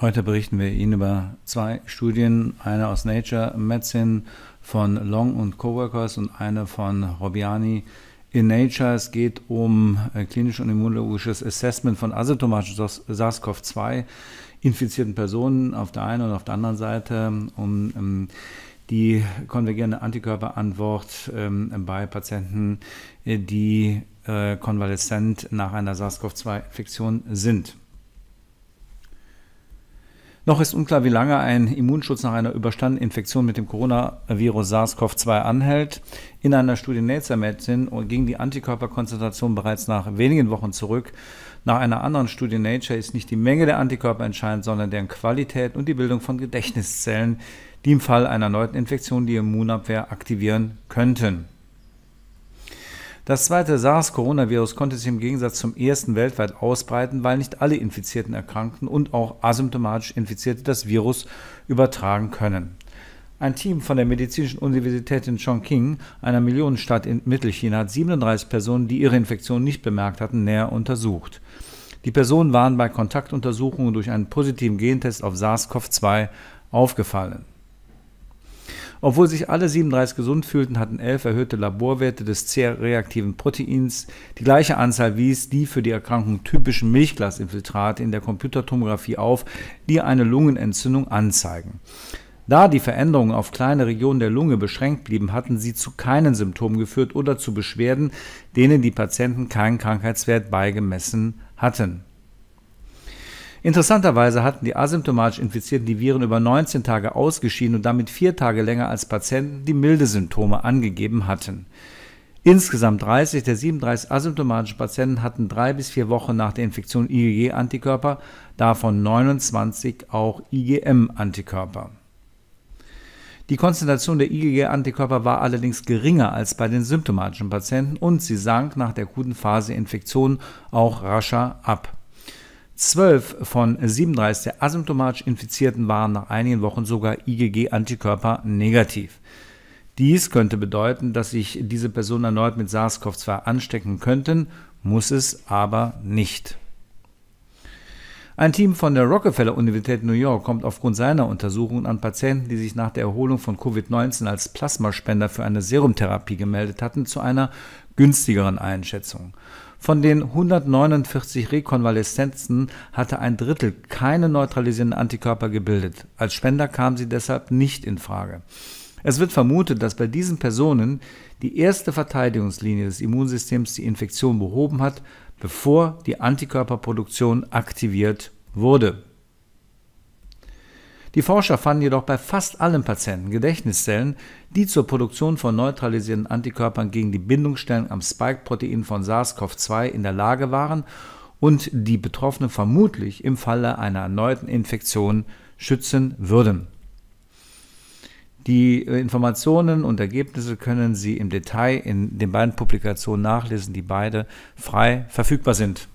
Heute berichten wir Ihnen über zwei Studien, eine aus Nature Medicine von Long und Coworkers und eine von Robiani in Nature. Es geht um äh, klinisch und immunologisches Assessment von asymptomatisch SARS-CoV-2 infizierten Personen auf der einen und auf der anderen Seite, um, ähm, die konvergierende Antikörperantwort ähm, bei Patienten, äh, die äh, konvaleszent nach einer SARS-CoV-2-Infektion sind. Noch ist unklar, wie lange ein Immunschutz nach einer überstandenen Infektion mit dem Coronavirus SARS-CoV-2 anhält. In einer Studie Nature Medicine ging die Antikörperkonzentration bereits nach wenigen Wochen zurück. Nach einer anderen Studie Nature ist nicht die Menge der Antikörper entscheidend, sondern deren Qualität und die Bildung von Gedächtniszellen, die im Fall einer erneuten Infektion die Immunabwehr aktivieren könnten. Das zweite SARS-Coronavirus konnte sich im Gegensatz zum ersten weltweit ausbreiten, weil nicht alle infizierten Erkrankten und auch asymptomatisch Infizierte das Virus übertragen können. Ein Team von der Medizinischen Universität in Chongqing, einer Millionenstadt in Mittelchina, hat 37 Personen, die ihre Infektion nicht bemerkt hatten, näher untersucht. Die Personen waren bei Kontaktuntersuchungen durch einen positiven Gentest auf SARS-CoV-2 aufgefallen. Obwohl sich alle 37 gesund fühlten, hatten 11 erhöhte Laborwerte des c reaktiven Proteins, die gleiche Anzahl wies die für die Erkrankung typischen Milchglasinfiltrate in der Computertomographie auf, die eine Lungenentzündung anzeigen. Da die Veränderungen auf kleine Regionen der Lunge beschränkt blieben, hatten sie zu keinen Symptomen geführt oder zu Beschwerden, denen die Patienten keinen Krankheitswert beigemessen hatten. Interessanterweise hatten die asymptomatisch Infizierten die Viren über 19 Tage ausgeschieden und damit vier Tage länger als Patienten, die milde Symptome angegeben hatten. Insgesamt 30 der 37 asymptomatischen Patienten hatten drei bis vier Wochen nach der Infektion IgG-Antikörper, davon 29 auch IgM-Antikörper. Die Konzentration der IgG-Antikörper war allerdings geringer als bei den symptomatischen Patienten und sie sank nach der guten Phase Infektion auch rascher ab. 12 von 37 der asymptomatisch Infizierten waren nach einigen Wochen sogar IgG-Antikörper negativ. Dies könnte bedeuten, dass sich diese Personen erneut mit SARS-CoV-2 anstecken könnten, muss es aber nicht. Ein Team von der Rockefeller Universität New York kommt aufgrund seiner Untersuchungen an Patienten, die sich nach der Erholung von Covid-19 als Plasmaspender für eine Serumtherapie gemeldet hatten, zu einer günstigeren Einschätzung. Von den 149 Rekonvaleszenzen hatte ein Drittel keine neutralisierenden Antikörper gebildet. Als Spender kam sie deshalb nicht in Frage. Es wird vermutet, dass bei diesen Personen die erste Verteidigungslinie des Immunsystems die Infektion behoben hat, bevor die Antikörperproduktion aktiviert wurde. Die Forscher fanden jedoch bei fast allen Patienten Gedächtniszellen, die zur Produktion von neutralisierenden Antikörpern gegen die Bindungsstellen am Spike-Protein von SARS-CoV-2 in der Lage waren und die Betroffenen vermutlich im Falle einer erneuten Infektion schützen würden. Die äh, Informationen und Ergebnisse können Sie im Detail in den beiden Publikationen nachlesen, die beide frei verfügbar sind.